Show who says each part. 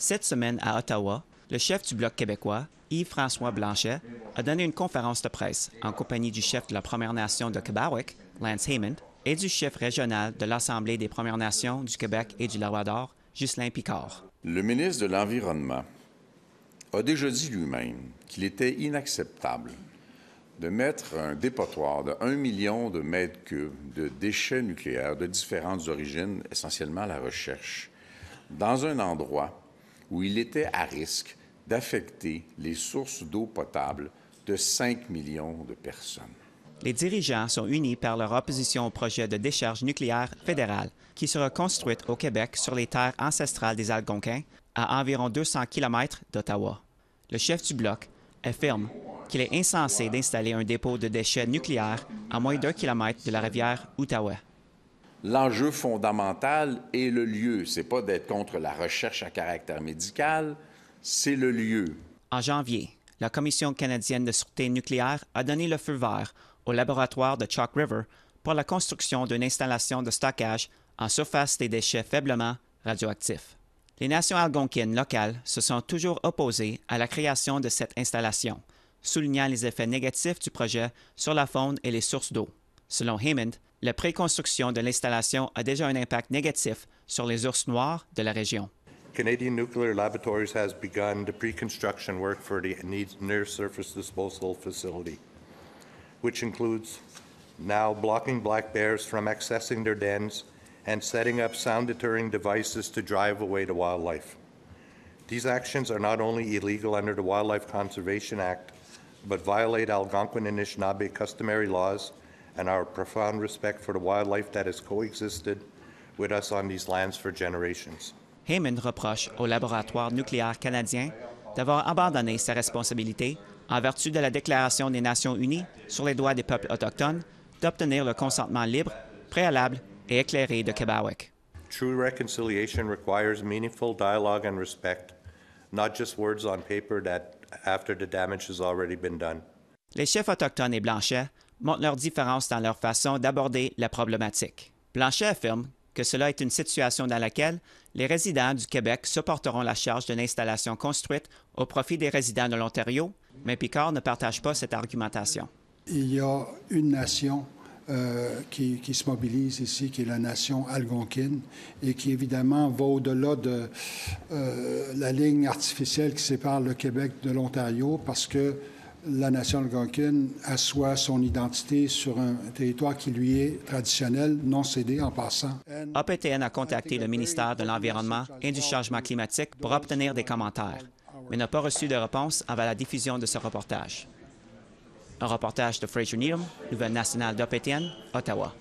Speaker 1: Cette semaine à Ottawa, le chef du Bloc québécois, Yves-François Blanchet, a donné une conférence de presse en compagnie du chef de la Première Nation de Québec, Lance Haymond, et du chef régional de l'Assemblée des Premières Nations du Québec et du Labrador, justin Picard.
Speaker 2: Le ministre de l'Environnement a déjà dit lui-même qu'il était inacceptable de mettre un dépotoir de 1 million de mètres cubes de déchets nucléaires de différentes origines, essentiellement la recherche, dans un endroit où il était à risque d'affecter les sources d'eau potable de
Speaker 1: 5 millions de personnes. Les dirigeants sont unis par leur opposition au projet de décharge nucléaire fédérale qui sera construite au Québec sur les terres ancestrales des Algonquins, à environ 200 km d'Ottawa. Le chef du bloc affirme qu'il est insensé d'installer un dépôt de déchets nucléaires à moins d'un kilomètre de la rivière Outaouais.
Speaker 2: L'enjeu fondamental est le lieu. C'est pas d'être contre la recherche à caractère médical, c'est le lieu.
Speaker 1: En janvier, la Commission canadienne de sûreté nucléaire a donné le feu vert au laboratoire de Chalk River pour la construction d'une installation de stockage en surface des déchets faiblement radioactifs. Les nations algonquines locales se sont toujours opposées à la création de cette installation, soulignant les effets négatifs du projet sur la faune et les sources d'eau. Selon Hammond, la préconstruction de l'installation a déjà un impact négatif sur les ours noirs de la région.
Speaker 3: Canadian Nuclear Laboratories has begun the pre-construction work for the near-surface disposal facility, which includes now blocking black bears from accessing their dens and setting up sound-deterring devices to drive away the wildlife. These actions are not only illegal under the Wildlife Conservation Act, but violate Algonquin and Anishinaabe customary laws and our profound respect for the wildlife that has coexisted with us on these lands for generations.
Speaker 1: Heyman reproche au laboratoire nucléaire canadien d'avoir abandonné sa responsabilité en vertu de la Déclaration des Nations unies sur les droits des peuples autochtones d'obtenir le consentement libre, préalable et éclairé de Québec.
Speaker 3: True reconciliation requires meaningful dialogue and respect, not just words on paper that after the damage has already been done.
Speaker 1: Les chefs autochtones et Blanchet montrent leurs différences dans leur façon d'aborder la problématique. Blanchet affirme que cela est une situation dans laquelle les résidents du Québec supporteront la charge d'une installation construite au profit des résidents de l'Ontario, mais Picard ne partage pas cette argumentation.
Speaker 4: Il y a une nation euh, qui, se mobilise ici, qui est la nation algonquine, et qui évidemment va au-delà de euh, la ligne artificielle qui sépare le Québec de l'Ontario, parce que la nation algonquine assoit son identité sur un territoire qui lui est traditionnel, non cédé en passant.
Speaker 1: APTN a contacté le ministère de l'Environnement et du Changement climatique pour obtenir des commentaires, mais n'a pas reçu de réponse avant la diffusion de ce reportage. Un reportage de Fraser Neal, Nouvelle nationale d'APTN, Ottawa.